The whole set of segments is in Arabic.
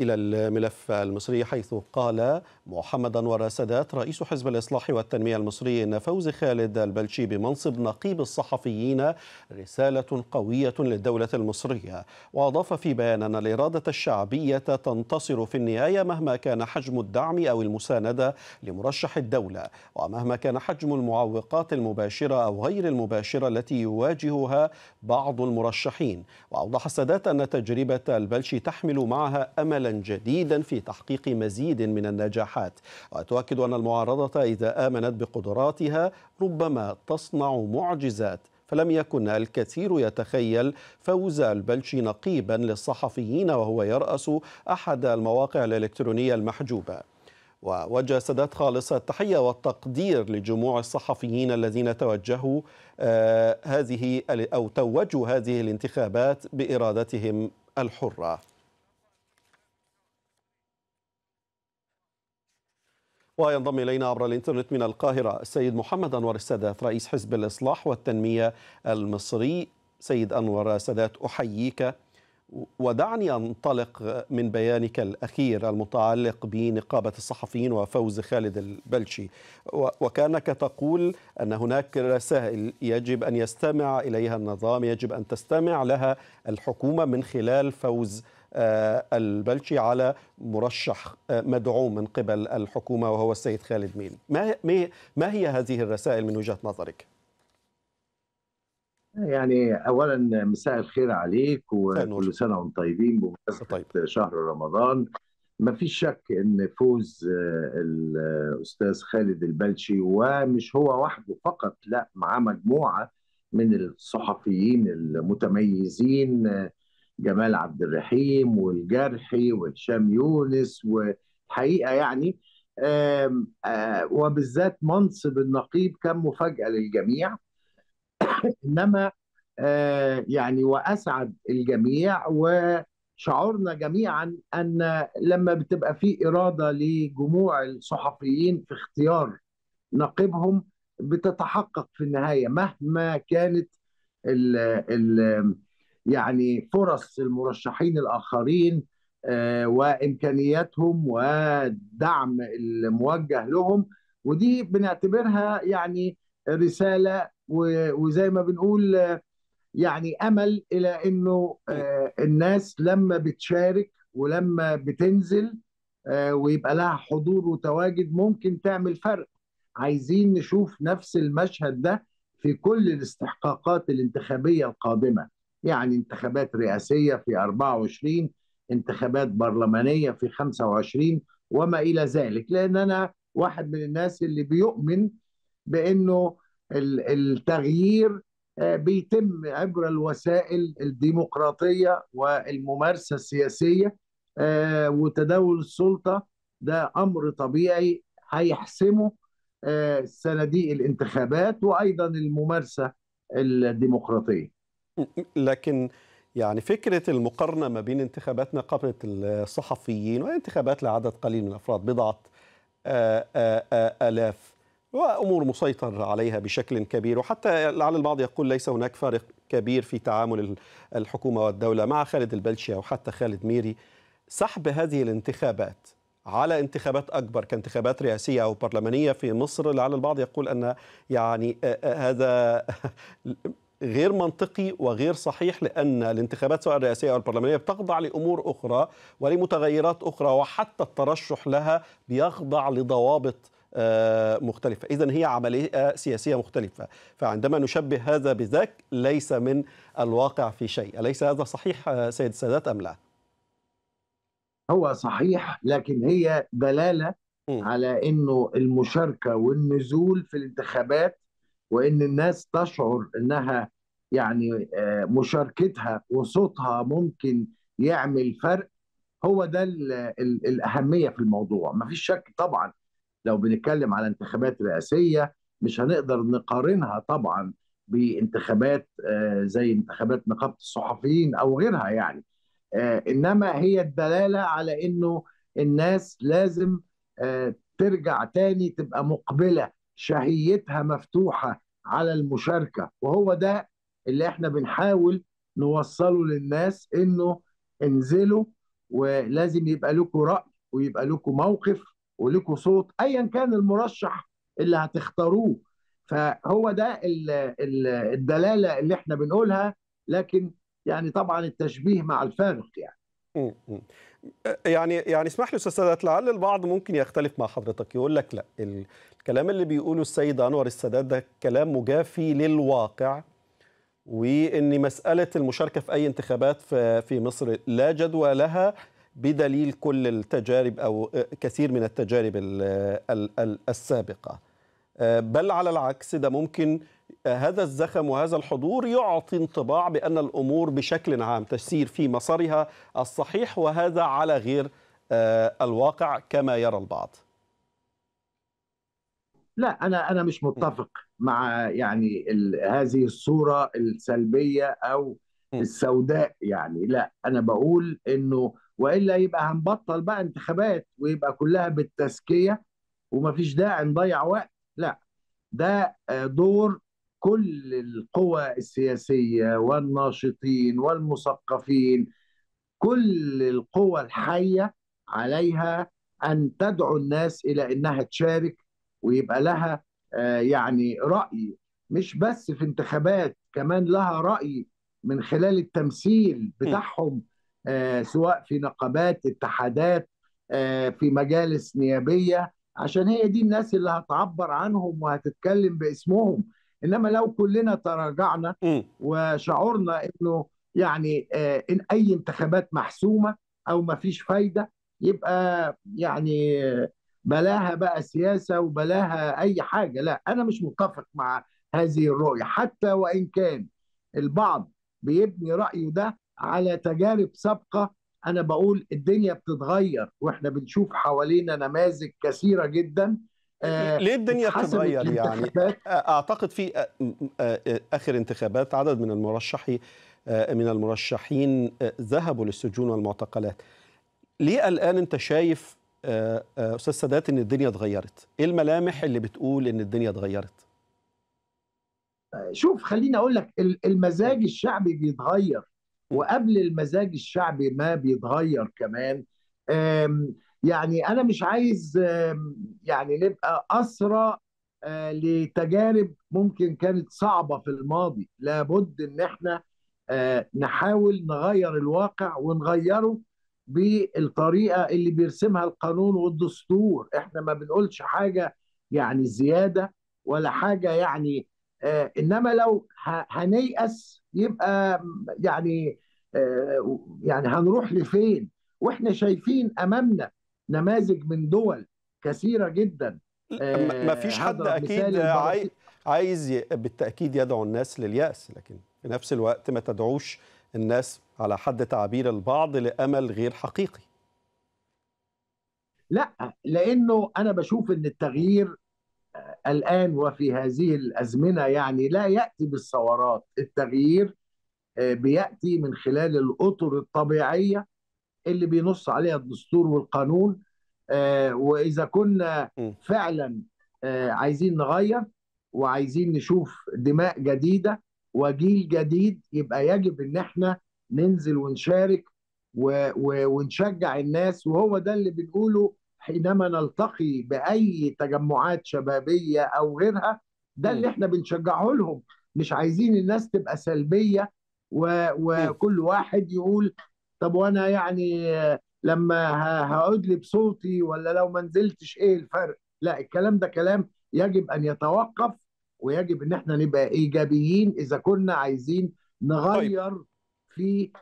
إلى الملف المصري حيث قال محمد أنور سادات رئيس حزب الإصلاح والتنمية المصري إن فوز خالد البلشي بمنصب نقيب الصحفيين رسالة قوية للدولة المصرية وأضاف في بيان أن الإرادة الشعبية تنتصر في النهاية مهما كان حجم الدعم أو المساندة لمرشح الدولة ومهما كان حجم المعوقات المباشرة أو غير المباشرة التي يواجهها بعض المرشحين وأوضح السادات أن تجربة البلشي تحمل معها أمل جديدا في تحقيق مزيد من النجاحات وتؤكد أن المعارضة إذا آمنت بقدراتها ربما تصنع معجزات فلم يكن الكثير يتخيل فوز البلشي نقيبا للصحفيين وهو يرأس أحد المواقع الإلكترونية المحجوبة ووجه سادات خالص التحية والتقدير لجموع الصحفيين الذين توجهوا آه، هذه أو توجوا هذه الانتخابات بإرادتهم الحرة وينضم إلينا عبر الإنترنت من القاهرة السيد محمد أنور السادات رئيس حزب الإصلاح والتنمية المصري سيد أنور السادات أحييك ودعني أنطلق من بيانك الأخير المتعلق بنقابة الصحفيين وفوز خالد البلشي وكأنك تقول أن هناك رسائل يجب أن يستمع إليها النظام يجب أن تستمع لها الحكومة من خلال فوز آه، البلشي على مرشح آه، مدعوم من قبل الحكومة وهو السيد خالد ميل ما هي هذه الرسائل من وجهة نظرك؟ يعني اولا مساء الخير عليك وكل سنه وانتم طيبين بمناسبه طيب. شهر رمضان ما فيش شك ان فوز آه، الاستاذ خالد البلشي ومش هو وحده فقط لا معاه مجموعه من الصحفيين المتميزين آه، جمال عبد الرحيم والجرحي وهشام يونس والحقيقه يعني آه، وبالذات منصب النقيب كان مفاجاه للجميع انما آه، يعني واسعد الجميع وشعرنا جميعا ان لما بتبقى في اراده لجموع الصحفيين في اختيار نقيبهم بتتحقق في النهايه مهما كانت الـ الـ يعني فرص المرشحين الاخرين آه، وامكانياتهم والدعم الموجه لهم ودي بنعتبرها يعني رساله وزي ما بنقول يعني امل الى انه آه، الناس لما بتشارك ولما بتنزل آه، ويبقى لها حضور وتواجد ممكن تعمل فرق عايزين نشوف نفس المشهد ده في كل الاستحقاقات الانتخابيه القادمه يعني انتخابات رئاسيه في 24 انتخابات برلمانيه في 25 وما الى ذلك لان انا واحد من الناس اللي بيؤمن بانه التغيير آه، بيتم عبر الوسائل الديمقراطية والممارسة السياسية آه، وتداول السلطة ده أمر طبيعي هيحسمه آه، صناديق الانتخابات وأيضا الممارسة الديمقراطية لكن يعني فكرة المقارنة ما بين انتخابات نقابة الصحفيين وانتخابات لعدد قليل من الأفراد بضعة آلاف وامور مسيطر عليها بشكل كبير وحتى لعل البعض يقول ليس هناك فارق كبير في تعامل الحكومه والدوله مع خالد البلشي او حتى خالد ميري سحب هذه الانتخابات على انتخابات اكبر كانتخابات رئاسيه او برلمانيه في مصر لعل البعض يقول ان يعني آه، آه، هذا غير منطقي وغير صحيح لان الانتخابات سواء الرئاسيه او البرلمانيه بتخضع لامور اخرى ولمتغيرات اخرى وحتى الترشح لها بيخضع لضوابط آه، مختلفة إذا هي عملية سياسية مختلفة فعندما نشبه هذا بذاك ليس من الواقع في شيء أليس هذا صحيح آه، سيد السادات أم لا؟ هو صحيح لكن هي دلالة م. على أنه المشاركة والنزول في الانتخابات وأن الناس تشعر أنها يعني آه، مشاركتها وصوتها ممكن يعمل فرق هو ده الأهمية في الموضوع مفيش شك طبعا لو بنتكلم على انتخابات رئاسيه مش هنقدر نقارنها طبعا بانتخابات آه، زي انتخابات نقابه الصحفيين او غيرها يعني آه، انما هي الدلاله على انه الناس لازم آه، ترجع تاني تبقى مقبله شهيتها مفتوحه على المشاركه وهو ده اللي احنا بنحاول نوصله للناس انه انزلوا ولازم يبقى لكم راي ويبقى لكم موقف ولكم صوت ايا كان المرشح اللي هتختاروه فهو ده الدلاله اللي احنا بنقولها لكن يعني طبعا التشبيه مع الفارق يعني يعني يعني اسمح لي استاذ سادات لعل البعض ممكن يختلف مع حضرتك يقول لك لا الكلام اللي بيقوله السيد انور السادات ده كلام مجافي للواقع وان مساله المشاركه في اي انتخابات في مصر لا جدوى لها بدليل كل التجارب او آه، كثير من التجارب آه، السابقه آه، بل على العكس ده ممكن هذا الزخم وهذا الحضور يعطي انطباع بان الامور بشكل عام تسير في مسارها الصحيح وهذا على غير الواقع كما يرى البعض لا انا انا مش متفق مع يعني هذه الصوره السلبيه او السوداء يعني لا انا بقول انه والا يبقى هنبطل بقى انتخابات ويبقى كلها بالتزكيه ومفيش داعي نضيع وقت لا ده آه، دور كل القوى السياسيه والناشطين والمثقفين كل القوى الحيه عليها ان تدعو الناس الى انها تشارك ويبقى لها آه، يعني راي مش بس في انتخابات كمان لها راي من خلال التمثيل بتاعهم آه، سواء في نقابات اتحادات آه، في مجالس نيابيه عشان هي دي الناس اللي هتعبر عنهم وهتتكلم باسمهم انما لو كلنا تراجعنا وشعرنا انه يعني آه، ان اي انتخابات محسومه او ما فيش فايده يبقى يعني بلاها بقى سياسه وبلاها اي حاجه لا انا مش متفق مع هذه الرؤيه حتى وان كان البعض بيبني رايه ده على تجارب سابقه انا بقول الدنيا بتتغير واحنا بنشوف حوالينا نماذج كثيره جدا آه، ليه الدنيا بتتغير يعني آه، اعتقد في آه، اخر انتخابات عدد من المرشحي من المرشحين ذهبوا للسجون والمعتقلات ليه الان انت شايف استاذ سادات ان الدنيا اتغيرت ايه الملامح اللي بتقول ان الدنيا اتغيرت شوف خليني اقول لك المزاج الشعبي بيتغير وقبل المزاج الشعبي ما بيتغير كمان يعني انا مش عايز يعني نبقى اسرى آه، لتجارب ممكن كانت صعبه في الماضي لابد ان احنا آه، نحاول نغير الواقع ونغيره بالطريقه اللي بيرسمها القانون والدستور احنا ما بنقولش حاجه يعني زياده ولا حاجه يعني آه، انما لو هنيأس يبقى يعني آه، يعني هنروح لفين واحنا شايفين امامنا نماذج من دول كثيره جدا ما آه، فيش حد اكيد عايز بالتاكيد يدعو الناس للياس لكن في نفس الوقت ما تدعوش الناس على حد تعبير البعض لامل غير حقيقي لا لانه انا بشوف ان التغيير الآن وفي هذه الأزمنة يعني لا يأتي بالثورات التغيير آه، بيأتي من خلال الأطر الطبيعية اللي بينص عليها الدستور والقانون آه، وإذا كنا فعلا آه، عايزين نغير وعايزين نشوف دماء جديدة وجيل جديد يبقى يجب إن احنا ننزل ونشارك ونشجع الناس وهو ده اللي بنقوله حينما نلتقي باي تجمعات شبابيه او غيرها ده اللي احنا بنشجعه لهم مش عايزين الناس تبقى سلبيه و... وكل واحد يقول طب وانا يعني لما هقعد لي بصوتي ولا لو ما نزلتش ايه الفرق لا الكلام ده كلام يجب ان يتوقف ويجب ان احنا نبقى ايجابيين اذا كنا عايزين طيب. نغير طيب. في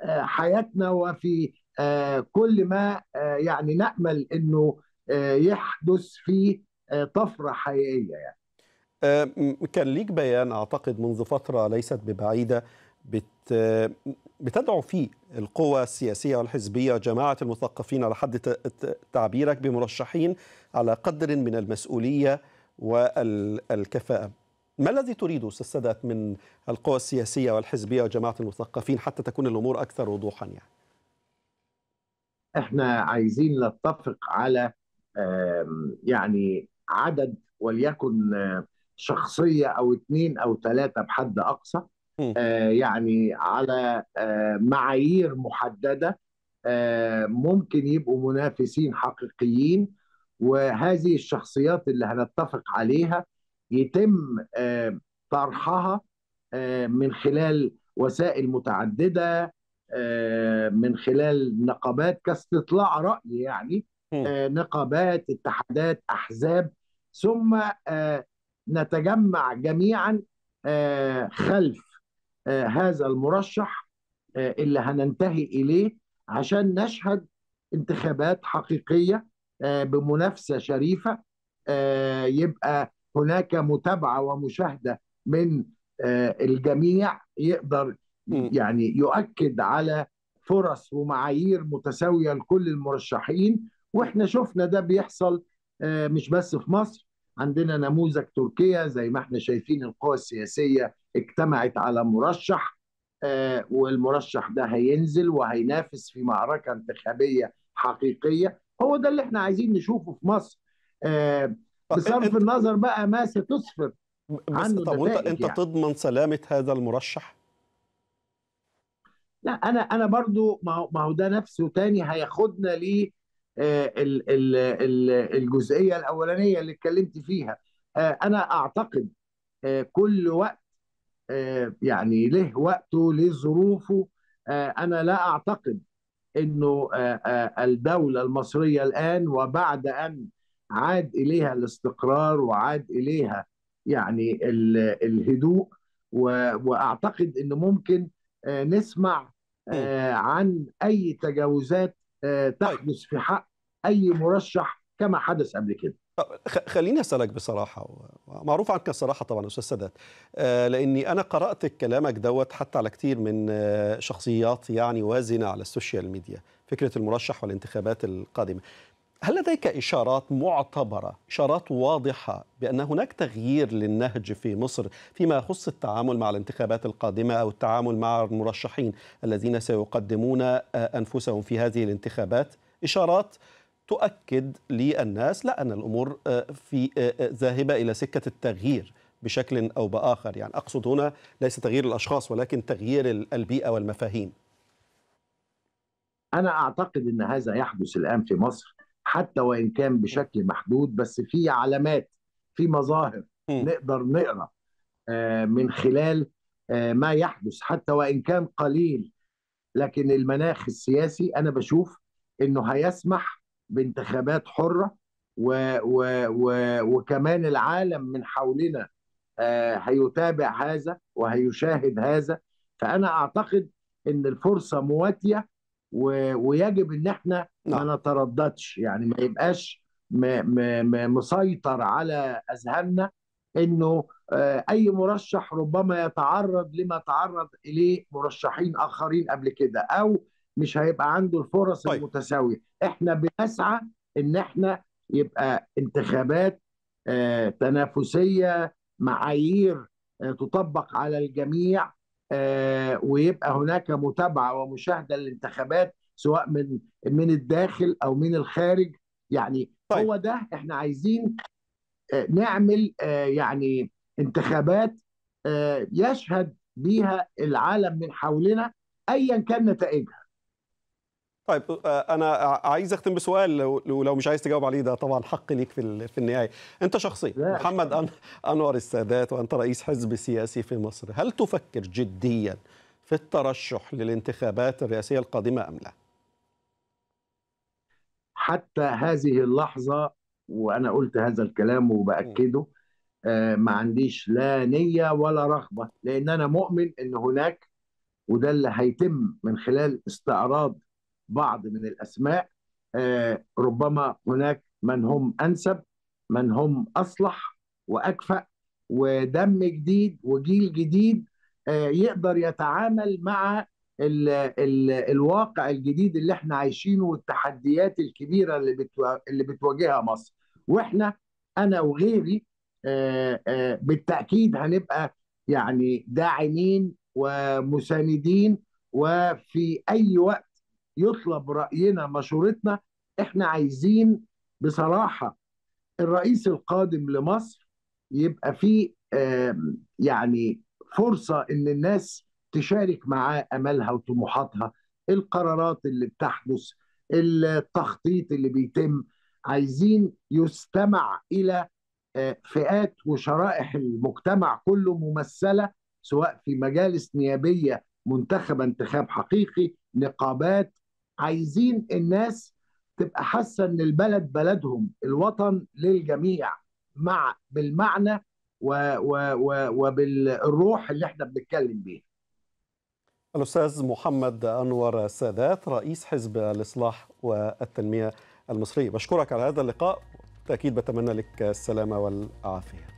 آه، حياتنا وفي آه، كل ما آه، يعني نامل انه آه، يحدث فيه طفره حقيقيه يعني. كان ليك بيان اعتقد منذ فتره ليست ببعيده بت بتدعو فيه القوى السياسيه والحزبيه وجماعه المثقفين على حد تعبيرك بمرشحين على قدر من المسؤوليه والكفاءه. ما الذي تريده استاذ السادات من القوى السياسيه والحزبيه وجماعه المثقفين حتى تكون الامور اكثر وضوحا يعني؟ احنا عايزين نتفق على يعني عدد وليكن شخصيه او اثنين او ثلاثه بحد اقصى آه، يعني على آه، معايير محدده آه، ممكن يبقوا منافسين حقيقيين وهذه الشخصيات اللي هنتفق عليها يتم طرحها من خلال وسائل متعدده آه، من خلال نقابات كاستطلاع راي يعني آه، نقابات اتحادات احزاب ثم آه، نتجمع جميعا خلف هذا المرشح اللي هننتهي اليه عشان نشهد انتخابات حقيقيه بمنافسه شريفه يبقى هناك متابعه ومشاهده من الجميع يقدر يعني يؤكد على فرص ومعايير متساويه لكل المرشحين واحنا شفنا ده بيحصل آه، مش بس في مصر عندنا نموذج تركيا زي ما احنا شايفين القوى السياسيه اجتمعت على مرشح آه، والمرشح ده هينزل وهينافس في معركه انتخابيه حقيقيه هو ده اللي احنا عايزين نشوفه في مصر آه، بصرف النظر بقى ما ستصفر بس طب وانت انت يعني. تضمن سلامه هذا المرشح؟ لا انا انا برضو ما هو ده نفسه تاني هياخدنا ل آه، الجزئيه الاولانيه اللي اتكلمت فيها آه، انا اعتقد آه، كل وقت يعني له وقته له ظروفه انا لا اعتقد انه الدوله المصريه الان وبعد ان عاد اليها الاستقرار وعاد اليها يعني الهدوء واعتقد انه ممكن آه، نسمع آه، عن اي تجاوزات آه، طيب. تحدث في حق اي مرشح كما حدث قبل كده خليني اسالك بصراحه معروف عنك الصراحه طبعا استاذ سادات لاني انا قرات كلامك دوت حتى على كثير من شخصيات يعني وازنه على السوشيال ميديا فكره المرشح والانتخابات القادمه هل لديك إشارات معتبرة إشارات واضحة بأن هناك تغيير للنهج في مصر فيما يخص التعامل مع الانتخابات القادمة أو التعامل مع المرشحين الذين سيقدمون آه، أنفسهم في هذه الانتخابات إشارات تؤكد للناس لا أن الأمور آه، في آه، ذاهبة إلى سكة التغيير بشكل أو بآخر يعني أقصد هنا ليس تغيير الأشخاص ولكن تغيير البيئة والمفاهيم أنا أعتقد أن هذا يحدث الآن في مصر حتى وان كان بشكل محدود بس في علامات في مظاهر نقدر نقرا آه، من خلال آه، ما يحدث حتى وان كان قليل لكن المناخ السياسي انا بشوف انه هيسمح بانتخابات حره و و و وكمان العالم من حولنا آه، هيتابع هذا وهيشاهد هذا فانا اعتقد ان الفرصه مواتيه و... ويجب ان احنا ما نعم. نترددش يعني ما يبقاش م... م... مسيطر على اذهاننا انه آه، اي مرشح ربما يتعرض لما تعرض اليه مرشحين اخرين قبل كده او مش هيبقى عنده الفرص طيب. المتساويه احنا بنسعى ان احنا يبقى انتخابات آه، تنافسيه معايير آه، تطبق على الجميع آه، ويبقى هناك متابعه ومشاهده للانتخابات سواء من من الداخل او من الخارج يعني طيب. هو ده احنا عايزين آه، نعمل آه، يعني انتخابات يشهد بيها العالم من حولنا ايا كان نتائجها طيب آه، انا عايز اختم بسؤال لو مش عايز تجاوب عليه ده طبعا حق ليك في في النهايه انت شخصيا محمد انور السادات وانت رئيس حزب سياسي في مصر هل تفكر جديا في الترشح للانتخابات الرئاسيه القادمه ام لا حتى هذه اللحظه وانا قلت هذا الكلام وباكده آه، ما عنديش لا نيه ولا رغبه لان انا مؤمن ان هناك وده اللي هيتم من خلال استعراض بعض من الاسماء آه، ربما هناك من هم انسب من هم اصلح واكفأ ودم جديد وجيل جديد آه، يقدر يتعامل مع الواقع الجديد اللي احنا عايشينه والتحديات الكبيره اللي بتو... اللي بتواجهها مصر واحنا انا وغيري آه، بالتاكيد هنبقى يعني داعمين ومساندين وفي اي وقت يطلب راينا مشورتنا احنا عايزين بصراحه الرئيس القادم لمصر يبقى فيه يعني فرصه ان الناس تشارك معاه املها وطموحاتها القرارات اللي بتحدث التخطيط اللي بيتم عايزين يستمع الى آه، فئات وشرائح المجتمع كله ممثله سواء في مجالس نيابيه منتخبه انتخاب حقيقي نقابات عايزين الناس تبقى حاسه ان البلد بلدهم الوطن للجميع مع بالمعنى و و و وبالروح اللي احنا بنتكلم بيها الاستاذ محمد انور السادات رئيس حزب الاصلاح والتنميه المصريه بشكرك على هذا اللقاء تاكيد بتمنى لك السلامه والعافيه